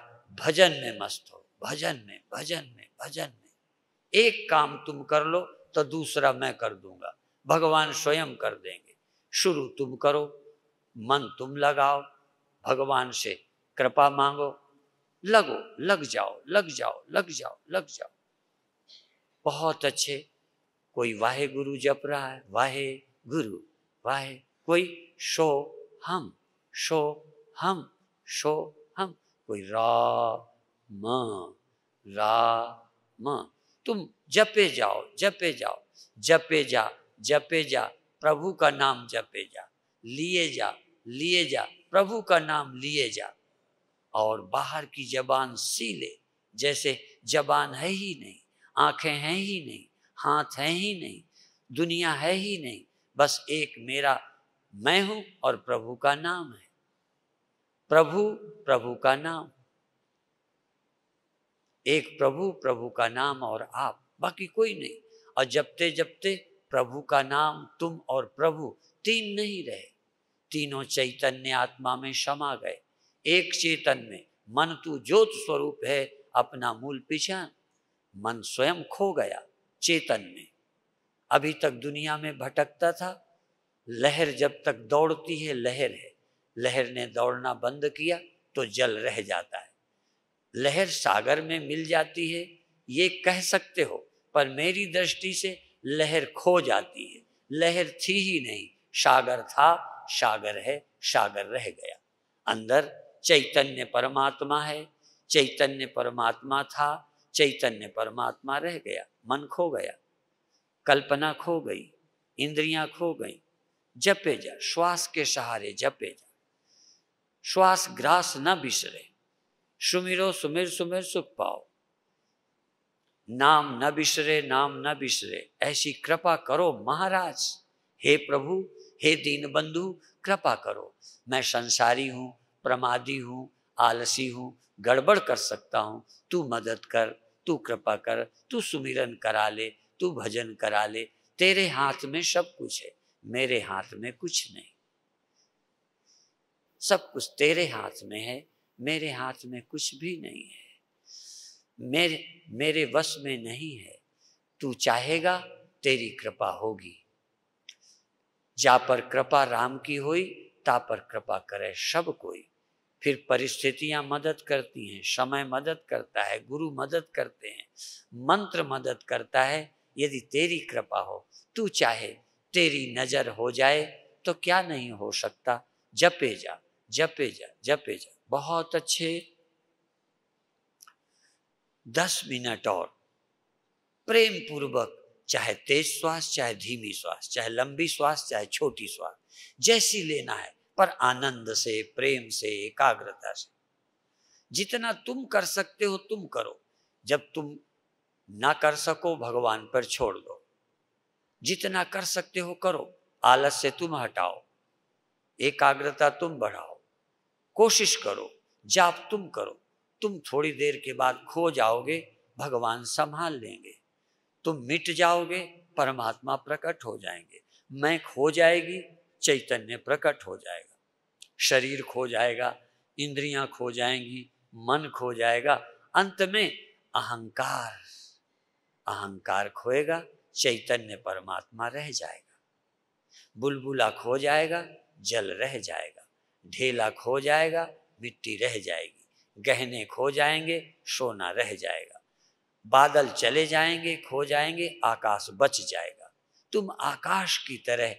भजन में मस्त हो भजन में भजन में भजन में एक काम तुम कर लो तो दूसरा मैं कर दूंगा भगवान स्वयं कर देंगे शुरू तुम करो मन तुम लगाओ भगवान से कृपा मांगो लगो लग जाओ लग जाओ लग जाओ लग जाओ बहुत अच्छे कोई वाहे गुरु जप रहा है वाहे गुरु वाहे कोई शो हम शो हम शो हम कोई रा म रा म तुम जपे जाओ जपे जाओ जपे जा जपे जा प्रभु का नाम जपे जा लिए जा लिए जा प्रभु का नाम लिए जा और बाहर की जबान सी ले जैसे जबान है ही नहीं आंखें हैं ही नहीं हाथ हैं ही नहीं दुनिया है ही नहीं बस एक मेरा मैं हूं और प्रभु का नाम है प्रभु प्रभु का नाम एक प्रभु प्रभु का नाम और आप बाकी कोई नहीं और जपते जपते प्रभु का नाम तुम और प्रभु तीन नहीं रहे तीनों चैतन्य आत्मा में समा गए एक चेतन में मन तू ज्योत स्वरूप है अपना मूल पहचान मन स्वयं खो गया चेतन में अभी तक दुनिया में भटकता था लहर जब तक दौड़ती है लहर है लहर ने दौड़ना बंद किया तो जल रह जाता है लहर सागर में मिल जाती है ये कह सकते हो पर मेरी दृष्टि से लहर खो जाती है लहर थी ही नहीं सागर था सागर है सागर रह गया अंदर चैतन्य परमात्मा है चैतन्य परमात्मा था चैतन्य परमात्मा रह गया मन खो गया कल्पना खो गई इंद्रियां खो गई जपे जा श्वास के सहारे जपे जा श्वास ग्रास न बिसरे सुमिरो सुमिर सुमिर सुख पाओ नाम न बिसरे नाम न बिसरे ऐसी कृपा करो महाराज हे प्रभु हे दीन बंधु कृपा करो मैं संसारी हूँ प्रमादी हूँ आलसी हूँ गड़बड़ कर सकता हूँ तू मदद कर तू कृपा कर तू सुमिरन करा ले तू भजन करा ले तेरे हाथ में सब कुछ है मेरे हाथ में कुछ नहीं सब कुछ तेरे हाथ में है मेरे हाथ में कुछ भी नहीं है मेरे मेरे वश में नहीं है तू चाहेगा तेरी कृपा होगी जा पर कृपा राम की हुई ता पर कृपा करे सब कोई फिर परिस्थितियां मदद करती हैं समय मदद करता है गुरु मदद करते हैं मंत्र मदद करता है यदि तेरी कृपा हो तू चाहे तेरी नजर हो जाए तो क्या नहीं हो सकता जपे जा जपे जा जपे जा बहुत अच्छे दस मिनट और प्रेम पूर्वक चाहे तेज श्वास चाहे धीमी श्वास चाहे लंबी श्वास चाहे छोटी श्वास जैसी लेना है पर आनंद से प्रेम से एकाग्रता से जितना तुम कर सकते हो तुम करो जब तुम ना कर सको भगवान पर छोड़ दो जितना कर सकते हो करो आलस से तुम हटाओ एकाग्रता तुम बढ़ाओ कोशिश करो जाप तुम करो तुम थोड़ी देर के बाद खो जाओगे भगवान संभाल लेंगे तुम मिट जाओगे परमात्मा प्रकट हो जाएंगे मैं खो जाएगी चैतन्य प्रकट हो जाएगा शरीर खो जाएगा इंद्रियां खो जाएंगी मन खो जाएगा अंत में अहंकार अहंकार खोएगा चैतन्य परमात्मा रह जाएगा बुलबुला खो जाएगा जल रह जाएगा ढेला खो जाएगा मिट्टी रह जाएगी गहने खो जाएंगे सोना रह जाएगा बादल चले जाएंगे खो जाएंगे आकाश बच जाएगा तुम आकाश की तरह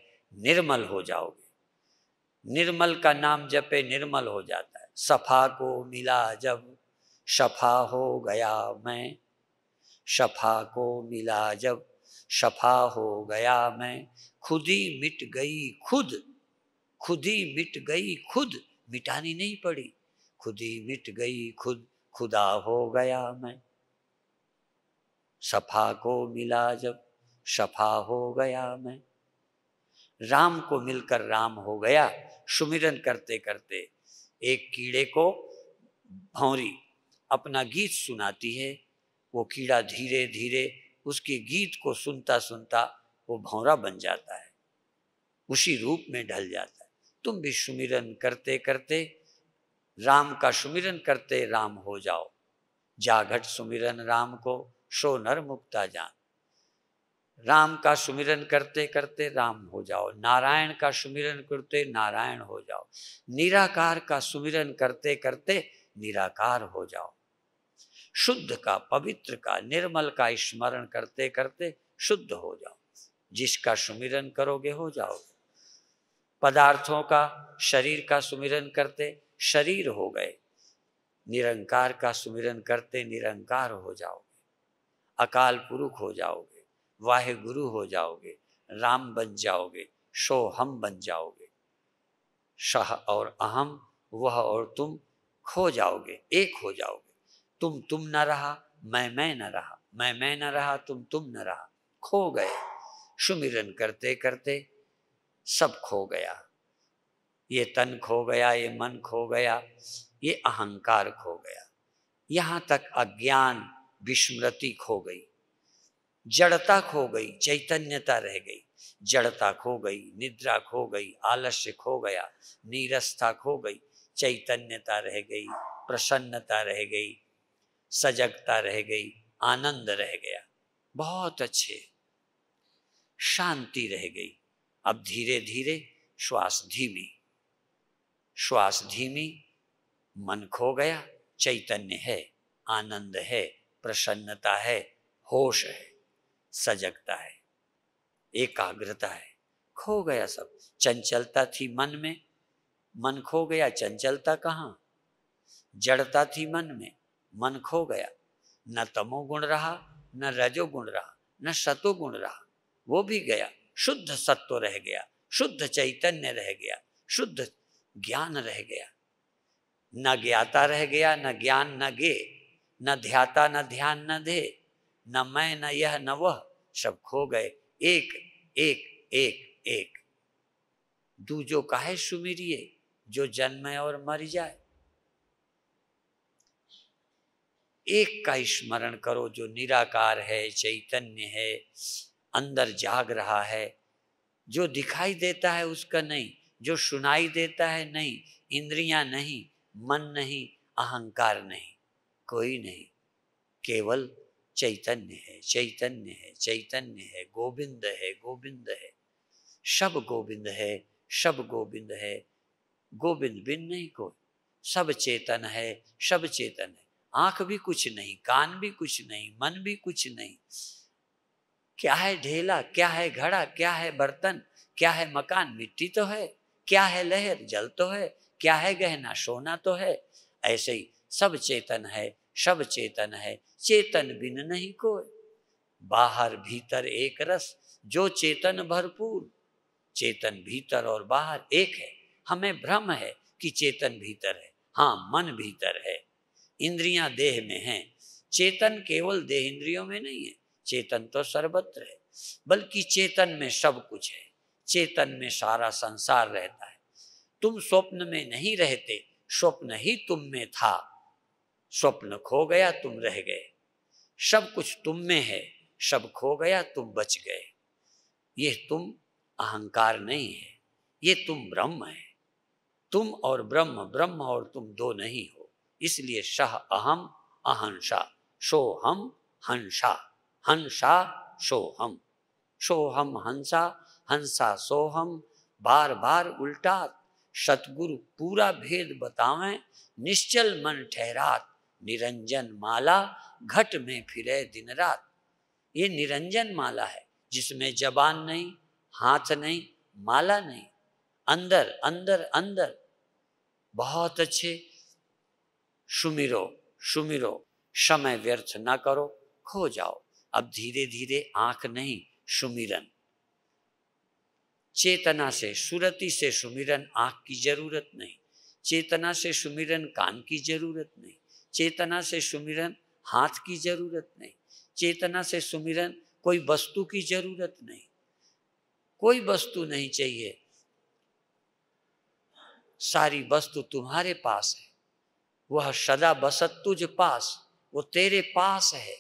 निर्मल हो जाओगे निर्मल का नाम जपे निर्मल हो जाता है सफा को मिला जब सफा हो गया मैं सफा को मिला जब सफा हो गया मैं खुद ही मिट गई खुद खुद ही मिट गई खुद मिटानी नहीं पड़ी खुद ही मिट गई खुद खुदा हो गया मैं सफा को मिला जब सफा हो गया मैं राम को मिलकर राम हो गया सुमिरन करते करते एक कीड़े को भौरी अपना गीत सुनाती है वो कीड़ा धीरे धीरे उसके गीत को सुनता सुनता वो भौरा बन जाता है उसी रूप में ढल जाता है तुम भी सुमिरन करते करते राम का सुमिरन करते राम हो जाओ जाघट सुमिरन राम को सो नर मुक्ता जान राम का सुमिरन करते करते राम हो जाओ नारायण का सुमिरन करते नारायण हो जाओ निराकार का सुमिरन करते करते निराकार हो जाओ शुद्ध का पवित्र का निर्मल का स्मरण करते करते शुद्ध हो जाओ जिसका सुमिरन करोगे हो जाओगे पदार्थों का शरीर का सुमिरन करते शरीर हो गए निरंकार का सुमिरन करते निरंकार हो जाओगे अकाल पुरुष हो जाओगे वाहे गुरु हो जाओगे राम बन जाओगे शो हम बन जाओगे शह और अहम वह और तुम खो जाओगे एक हो जाओगे तुम तुम न रहा मैं मैं न रहा मैं मैं न रहा तुम तुम न रहा खो गए सुमिरन करते करते सब खो गया ये तन खो गया ये मन खो गया ये अहंकार खो गया यहाँ तक अज्ञान विस्मृति खो गई जड़ता खो गई चैतन्यता रह गई जड़ता खो गई निद्रा खो गई आलस्य खो गया नीरसता खो गई चैतन्यता रह गई प्रसन्नता रह गई सजगता रह गई आनंद रह गया बहुत अच्छे शांति रह गई अब धीरे धीरे श्वास धीमी श्वास धीमी मन खो गया चैतन्य है आनंद है प्रसन्नता है होश है सजगता है एकाग्रता है खो गया सब चंचलता थी मन में मन खो गया चंचलता कहाँ जड़ता थी मन में मन खो गया न तमोगुण रहा न रजोगुण रहा न सतोगुण रहा वो भी गया शुद्ध सत्व रह गया शुद्ध चैतन्य रह गया शुद्ध ज्ञान रह गया न ज्ञाता रह गया न ज्ञान न गे न ध्याता न ध्यान न दे न मैं न यह न वह सब खो गए एक एक एक एक दूजो कहे सुमिरिये जो जन्मे और मर जाए एक का स्मरण करो जो निराकार है चैतन्य है अंदर जाग रहा है जो दिखाई देता है उसका नहीं जो सुनाई देता है नहीं इंद्रियां नहीं मन नहीं अहंकार नहीं कोई नहीं केवल चैतन्य है चैतन्य है चैतन्य है गोविंद है गोविंद है सब गोविंद है सब गोविंद है गोविंद बिन नहीं कोई सब चेतन है सब चेतन है आंख भी कुछ नहीं कान भी कुछ नहीं मन भी कुछ नहीं क्या है ढेला क्या है घड़ा क्या है बर्तन क्या है मकान मिट्टी तो है क्या है लहर जल तो है क्या है गहना सोना तो है ऐसे ही सब चेतन है सब चेतन है चेतन बिन नहीं कोई बाहर भीतर एक रस जो चेतन भरपूर चेतन भीतर और बाहर एक है हमें भ्रम है कि चेतन भीतर है हाँ मन भीतर है इंद्रियां देह में हैं चेतन केवल देह इंद्रियों में नहीं है चेतन तो सर्वत्र है बल्कि चेतन में सब कुछ है चेतन में सारा संसार रहता है तुम स्वप्न में नहीं रहते स्वप्न ही तुम में था स्वप्न खो गया तुम रह गए सब कुछ तुम में है सब खो गया तुम बच गए ये तुम अहंकार नहीं है ये तुम ब्रह्म है तुम और ब्रह्म ब्रह्म और तुम दो नहीं हो इसलिए शह अहम अहंसा सो हम हंसा हंसा सोहम सोहम हंसा हंसा सोहम बार बार उल्टा सतगुरु पूरा भेद बतावें निश्चल मन ठहरात निरंजन माला घट में फिरे दिन रात ये निरंजन माला है जिसमें जबान नहीं हाथ नहीं माला नहीं अंदर अंदर अंदर बहुत अच्छे सुमिरो सुमिरो समय व्यर्थ ना करो खो जाओ अब धीरे धीरे आंख नहीं सुमिरन चेतना से सुरति से सुमिरन आंख की जरूरत नहीं चेतना से सुमिरन कान की जरूरत नहीं चेतना से सुमिरन हाथ की जरूरत नहीं चेतना से सुमिरन कोई वस्तु की जरूरत नहीं कोई वस्तु नहीं चाहिए सारी वस्तु तुम्हारे पास है वह सदा बसत तुझ पास वो तेरे पास है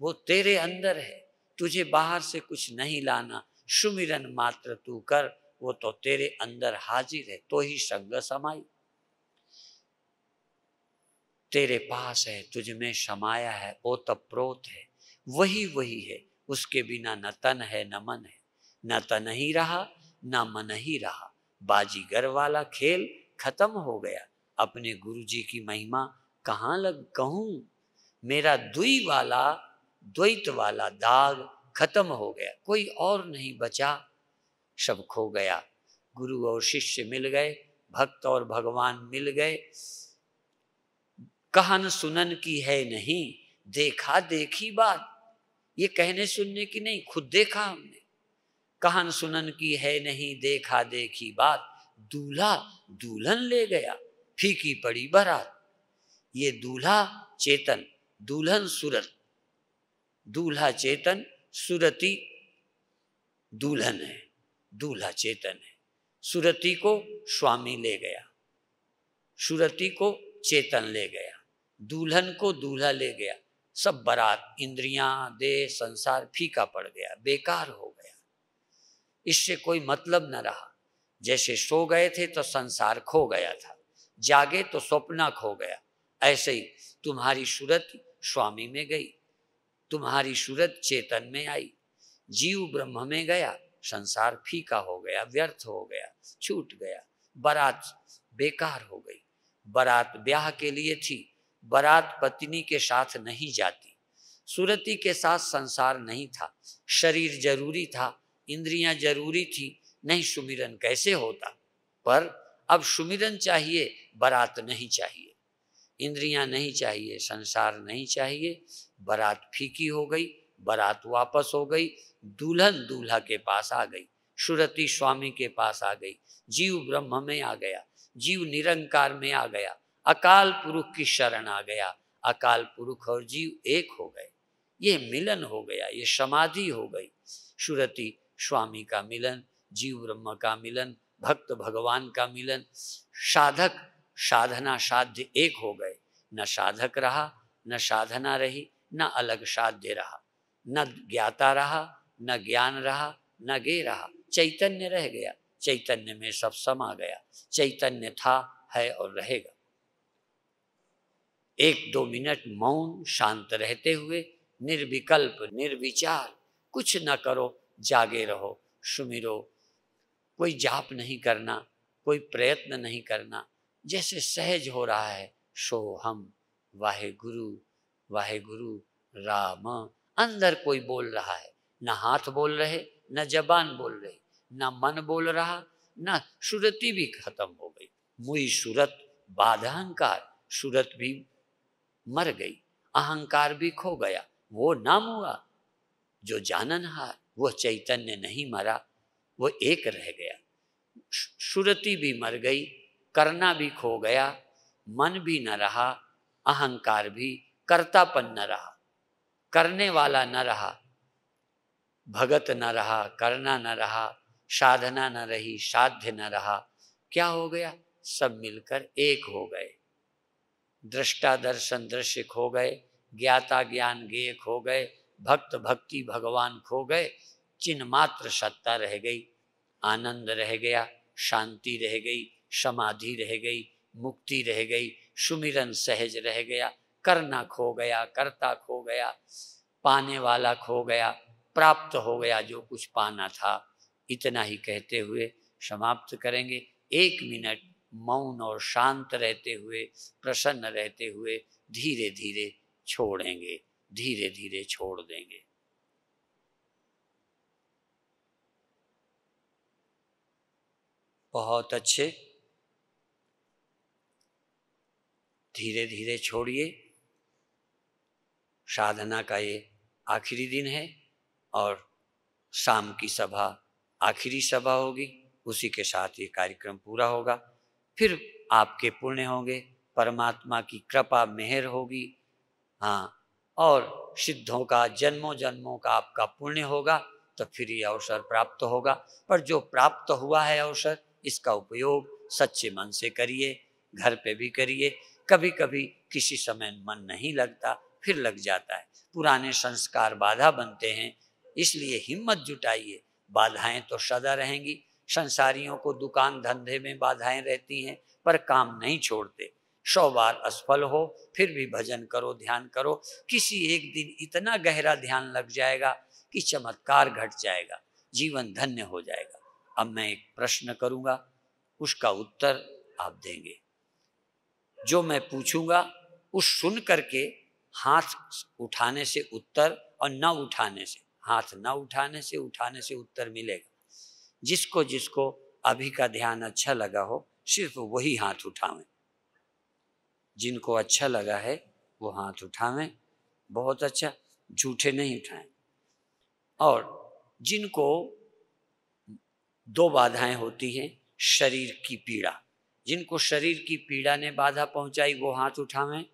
वो तेरे अंदर है तुझे बाहर से कुछ नहीं लाना सुमिरन मात्र तू कर वो तो तेरे अंदर हाजिर है तो ही संग समाई तेरे पास है तुझ में समाया है तप्रोत है वही वही है उसके बिना न तन है न मन है न तन ही रहा न मन ही रहा बाजीगर वाला खेल खत्म हो गया अपने गुरुजी की महिमा कहाँ लग कहूँ मेरा दुई वाला द्वैत वाला दाग खत्म हो गया कोई और नहीं बचा सब खो गया गुरु और शिष्य मिल गए भक्त और भगवान मिल गए कहन सुनन की है नहीं देखा देखी बात ये कहने सुनने की नहीं खुद देखा हमने कहन सुनन की है नहीं देखा देखी बात दूल्हा दुल्हन ले गया फीकी पड़ी बरात ये दूल्हा चेतन दुल्हन सूरत दूल्हा चेतन सुरति दुल्हन है दूल्हा चेतन है सुरति को स्वामी ले गया सुरति को चेतन ले गया दुल्हन को दूल्हा ले गया सब बारात इंद्रियां देह संसार फीका पड़ गया बेकार हो गया इससे कोई मतलब न रहा जैसे सो गए थे तो संसार खो गया था जागे तो स्वप्न खो गया ऐसे ही तुम्हारी सूरत स्वामी में गई तुम्हारी सूरत चेतन में आई जीव ब्रह्म में गया संसार फीका हो गया व्यर्थ हो गया छूट गया बारात बेकार हो गई बारात ब्याह के लिए थी बारात पत्नी के साथ नहीं जाती सूरती के साथ संसार नहीं था शरीर जरूरी था इंद्रियां जरूरी थी नहीं सुमिरन कैसे होता पर अब सुमिरन चाहिए बारात नहीं चाहिए इंद्रियां नहीं चाहिए संसार नहीं चाहिए बारात फीकी हो गई बारात वापस हो गई दुल्हन दूल्हा के पास आ गई सुरति स्वामी के पास आ गई जीव ब्रह्म में आ गया जीव निरंकार में आ गया अकाल पुरुष की शरण आ गया अकाल पुरुष और जीव एक हो गए ये मिलन हो गया ये समाधि हो गई सुरति स्वामी का मिलन जीव ब्रह्म का मिलन भक्त भगवान का मिलन साधक साधना साध्य एक हो गए न साधक रहा न साधना रही न अलग साध्य रहा न ज्ञाता रहा न ज्ञान रहा न गे रहा चैतन्य रह गया चैतन्य में सब समा गया चैतन्य था है और रहेगा एक दो मिनट मौन शांत रहते हुए निर्विकल्प निर्विचार कुछ न करो जागे रहो सुमिरो कोई जाप नहीं करना कोई प्रयत्न नहीं करना जैसे सहज हो रहा है सो हम वाहे गुरु वाहे गुरु राम अंदर कोई बोल रहा है ना हाथ बोल रहे ना जबान बोल रहे ना मन बोल रहा ना सुरति भी खत्म हो गई मुई सूरत अहंकार सूरत भी मर गई अहंकार भी खो गया वो नाम हुआ जो जाननहार वो चैतन्य नहीं मरा वो एक रह गया सुरति भी मर गई करना भी खो गया मन भी न रहा अहंकार भी कर्तापन न रहा करने वाला न रहा भगत न रहा करना न रहा साधना न रही साध्य न रहा क्या हो गया सब मिलकर एक हो गए दृष्टा दर्शन दृश्य खो गए ज्ञाता ज्ञान गेय खो गए भक्त भक्ति भगवान खो गए चिन्ह मात्र सत्ता रह गई आनंद रह गया शांति रह गई समाधि रह गई मुक्ति रह गई सुमिरन सहज रह गया करना खो गया करता खो गया पाने वाला खो गया प्राप्त हो गया जो कुछ पाना था इतना ही कहते हुए समाप्त करेंगे एक मिनट मौन और शांत रहते हुए प्रसन्न रहते हुए धीरे धीरे छोड़ेंगे धीरे धीरे छोड़ देंगे बहुत अच्छे धीरे धीरे छोड़िए साधना का ये आखिरी दिन है और शाम की सभा आखिरी सभा होगी उसी के साथ ये कार्यक्रम पूरा होगा फिर आपके पुण्य होंगे परमात्मा की कृपा मेहर होगी हाँ और सिद्धों का जन्मों जन्मों का आपका पुण्य होगा तो फिर ये अवसर प्राप्त होगा पर जो प्राप्त हुआ है अवसर इसका उपयोग सच्चे मन से करिए घर पे भी करिए कभी कभी किसी समय मन नहीं लगता फिर लग जाता है पुराने संस्कार बाधा बनते हैं इसलिए हिम्मत जुटाइए बाधाएं तो सदा रहेंगी संसारियों को दुकान धंधे में बाधाएं रहती हैं पर काम नहीं छोड़ते सौ बार असफल हो फिर भी भजन करो ध्यान करो किसी एक दिन इतना गहरा ध्यान लग जाएगा कि चमत्कार घट जाएगा जीवन धन्य हो जाएगा अब मैं एक प्रश्न करूंगा उसका उत्तर आप देंगे जो मैं पूछूंगा उस सुन करके हाथ उठाने से उत्तर और न उठाने से हाथ न उठाने से उठाने से उत्तर मिलेगा जिसको जिसको अभी का ध्यान अच्छा लगा हो सिर्फ वही हाथ उठावें जिनको अच्छा लगा है वो हाथ उठावें बहुत अच्छा झूठे नहीं उठाएं और जिनको दो बाधाएं होती हैं शरीर की पीड़ा जिनको शरीर की पीड़ा ने बाधा पहुंचाई वो हाथ उठावें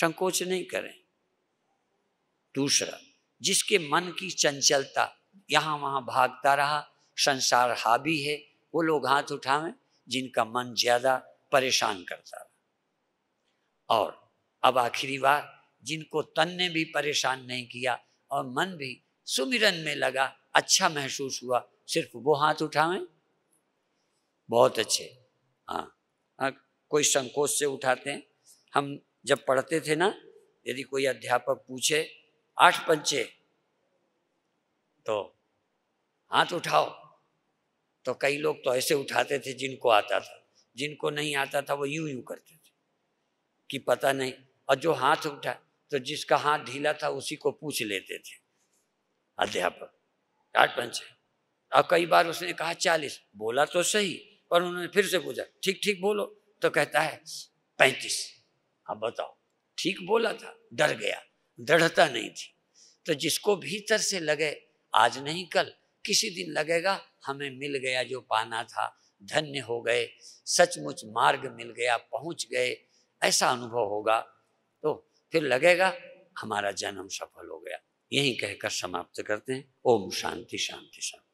संकोच नहीं करें दूसरा जिसके मन की चंचलता यहाँ वहाँ भागता रहा संसार हावी है वो लोग हाथ उठावें जिनका मन ज़्यादा परेशान करता रहा और अब आखिरी बार जिनको तन ने भी परेशान नहीं किया और मन भी सुमिरन में लगा अच्छा महसूस हुआ सिर्फ वो हाथ उठावें बहुत अच्छे हाँ।, हाँ कोई संकोच से उठाते हैं हम जब पढ़ते थे ना यदि कोई अध्यापक पूछे आठ पंचे तो हाथ उठाओ तो कई लोग तो ऐसे उठाते थे जिनको आता था जिनको नहीं आता था वो यूं यूं करते थे कि पता नहीं और जो हाथ उठा तो जिसका हाथ ढीला था उसी को पूछ लेते थे अध्यापक आठ पंचे और कई बार उसने कहा चालीस बोला तो सही पर उन्होंने फिर से पूछा ठीक ठीक बोलो तो कहता है पैंतीस अब हाँ, बताओ ठीक बोला था डर गया दृढ़ता नहीं थी तो जिसको भीतर से लगे आज नहीं कल किसी दिन लगेगा हमें मिल गया जो पाना था धन्य हो गए सचमुच मार्ग मिल गया पहुंच गए ऐसा अनुभव होगा तो फिर लगेगा हमारा जन्म सफल हो गया यही कहकर समाप्त करते हैं ओम शांति शांति शांति